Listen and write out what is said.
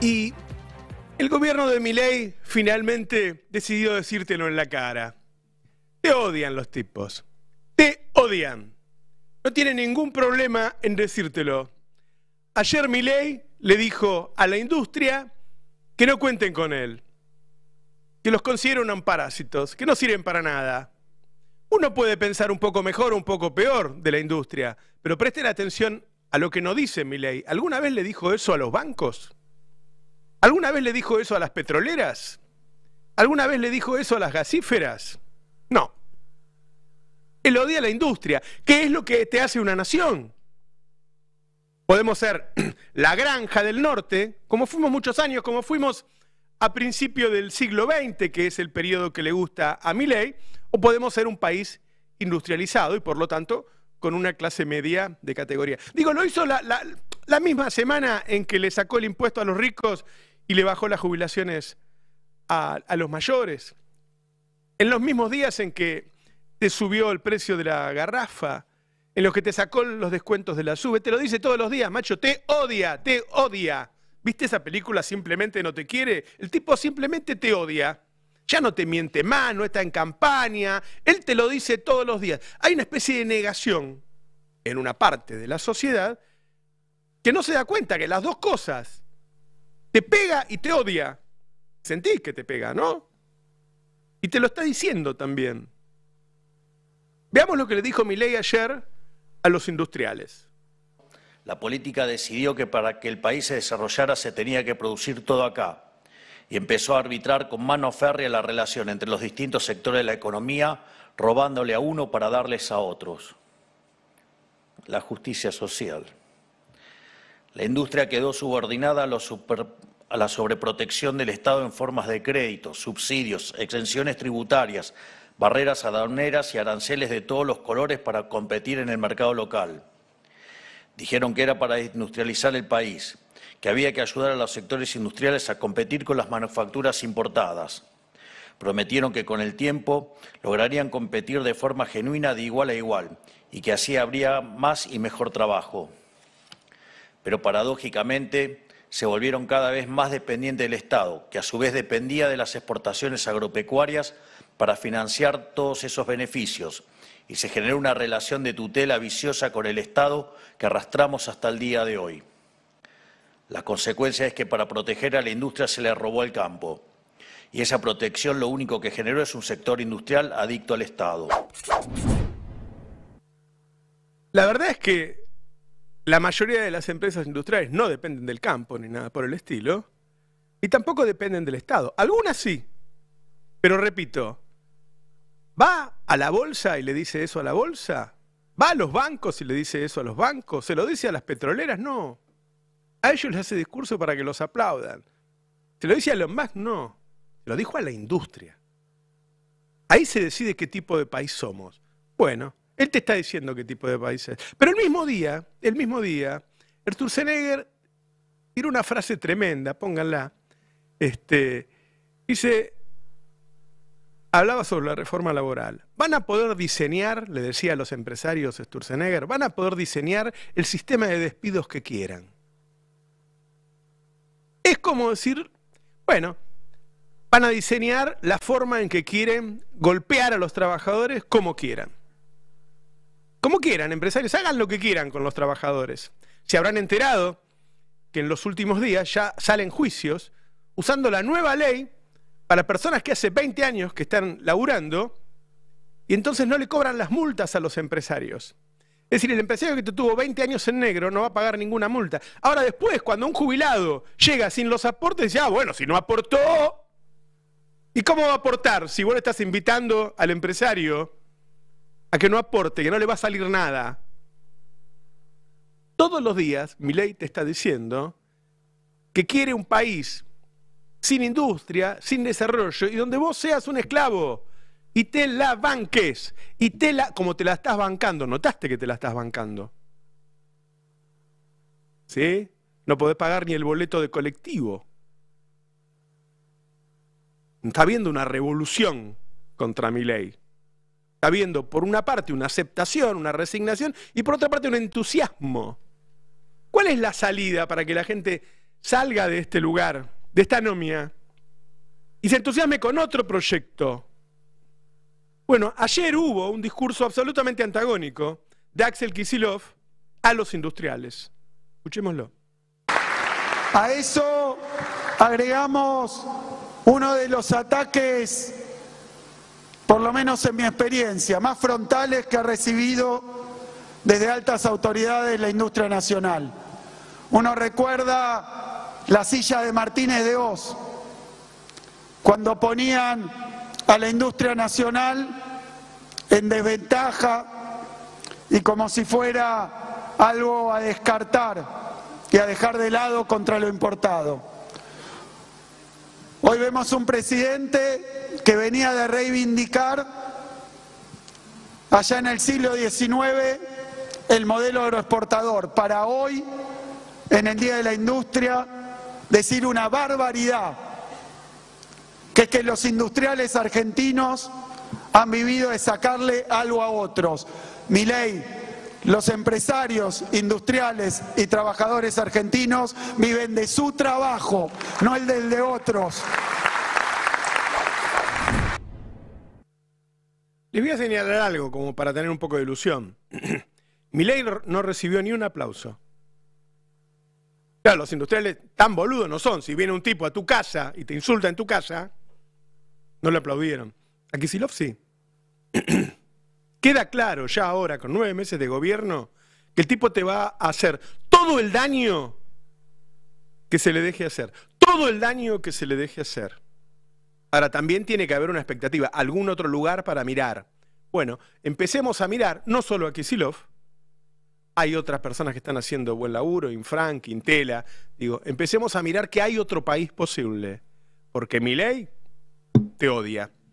Y el gobierno de Milei finalmente decidió decírtelo en la cara. Te odian los tipos. Te odian. No tiene ningún problema en decírtelo. Ayer Milei le dijo a la industria que no cuenten con él, que los un parásitos, que no sirven para nada. Uno puede pensar un poco mejor o un poco peor de la industria, pero presten atención a lo que no dice Milei. ¿Alguna vez le dijo eso a los bancos? ¿Alguna vez le dijo eso a las petroleras? ¿Alguna vez le dijo eso a las gasíferas? No. Él odia la industria, ¿Qué es lo que te hace una nación. Podemos ser la granja del norte, como fuimos muchos años, como fuimos a principio del siglo XX, que es el periodo que le gusta a ley, o podemos ser un país industrializado y por lo tanto con una clase media de categoría. Digo, lo hizo la misma semana en que le sacó el impuesto a los ricos y le bajó las jubilaciones a, los mayores. En los mismos días en que te subió el precio de la garrafa, en los que te sacó los descuentos de la sube, te lo dice todos los días, macho, te odia, te odia. ¿Viste esa película Simplemente no te quiere? El tipo simplemente te odia. Ya no te miente más, no está en campaña. Él te lo dice todos los días. Hay una especie de negación en una parte de la sociedad que no se da cuenta que las dos cosas te pega y te odia. Sentís que te pega, ¿no? Y te lo está diciendo también. Veamos lo que le dijo ley ayer a los industriales. La política decidió que para que el país se desarrollara se tenía que producir todo acá y empezó a arbitrar con mano férrea la relación entre los distintos sectores de la economía, robándole a uno para darles a otros. La justicia social. La industria quedó subordinada a, la sobreprotección del Estado en formas de créditos, subsidios, exenciones tributarias, barreras aduaneras y aranceles de todos los colores para competir en el mercado local. Dijeron que era para industrializar el país, que había que ayudar a los sectores industriales a competir con las manufacturas importadas. Prometieron que con el tiempo lograrían competir de forma genuina de igual a igual y que así habría más y mejor trabajo pero paradójicamente se volvieron cada vez más dependientes del Estado, que a su vez dependía de las exportaciones agropecuarias para financiar todos esos beneficios, y se generó una relación de tutela viciosa con el Estado que arrastramos hasta el día de hoy. La consecuencia es que para proteger a la industria se le robó el campo, y esa protección lo único que generó es un sector industrial adicto al Estado. La verdad es que la mayoría de las empresas industriales no dependen del campo ni nada por el estilo, y tampoco dependen del Estado. Algunas sí, pero repito, ¿va a la bolsa y le dice eso a la bolsa? ¿Va a los bancos y le dice eso a los bancos? ¿Se lo dice a las petroleras? No. A ellos les hace discurso para que los aplaudan. ¿Se lo dice a los más? No. Se lo dijo a la industria. Ahí se decide qué tipo de país somos. Bueno, él te está diciendo qué tipo de país es. Pero el mismo día, el mismo día, Sturzenegger tiró una frase tremenda, pónganla. Este, dice, hablaba sobre la reforma laboral. Van a poder diseñar, le decía a los empresarios Sturzenegger, van a poder diseñar el sistema de despidos que quieran. Es como decir, bueno, van a diseñar la forma en que quieren golpear a los trabajadores como quieran como quieran, empresarios, hagan lo que quieran con los trabajadores. Se habrán enterado que en los últimos días ya salen juicios usando la nueva ley para personas que hace 20 años que están laburando y entonces no le cobran las multas a los empresarios. Es decir, el empresario que te tuvo 20 años en negro no va a pagar ninguna multa. Ahora después, cuando un jubilado llega sin los aportes, dice, ah, bueno, si no aportó, ¿y cómo va a aportar si vos le estás invitando al empresario a que no aporte, que no le va a salir nada. Todos los días, Milei te está diciendo que quiere un país sin industria, sin desarrollo, y donde vos seas un esclavo y te la banques, y te la, como te la estás bancando, notaste que te la estás bancando. ¿Sí? No podés pagar ni el boleto de colectivo. Está habiendo una revolución contra mi ley habiendo, por una parte, una aceptación, una resignación y por otra parte, un entusiasmo. ¿Cuál es la salida para que la gente salga de este lugar, de esta anomia, y se entusiasme con otro proyecto? Bueno, ayer hubo un discurso absolutamente antagónico de Axel Kisilov a los industriales. Escuchémoslo. A eso agregamos uno de los ataques por lo menos en mi experiencia, más frontales que ha recibido desde altas autoridades la industria nacional. Uno recuerda la silla de Martínez de Oz, cuando ponían a la industria nacional en desventaja y como si fuera algo a descartar y a dejar de lado contra lo importado. Hoy vemos un presidente que venía de reivindicar allá en el siglo XIX el modelo agroexportador. Para hoy, en el Día de la Industria, decir una barbaridad, que es que los industriales argentinos han vivido de sacarle algo a otros. Mi ley, los empresarios, industriales y trabajadores argentinos viven de su trabajo, no el del de otros. Les voy a señalar algo como para tener un poco de ilusión. Milei no recibió ni un aplauso. Claro, los industriales tan boludos no son. Si viene un tipo a tu casa y te insulta en tu casa, no le aplaudieron. A Kisilov sí. Queda claro ya ahora, con nueve meses de gobierno, que el tipo te va a hacer todo el daño que se le deje hacer. Todo el daño que se le deje hacer. Ahora, también tiene que haber una expectativa, algún otro lugar para mirar. Bueno, empecemos a mirar no solo a Kisilov, hay otras personas que están haciendo buen laburo, Infrank, Quintela. Digo, empecemos a mirar que hay otro país posible, porque mi ley te odia.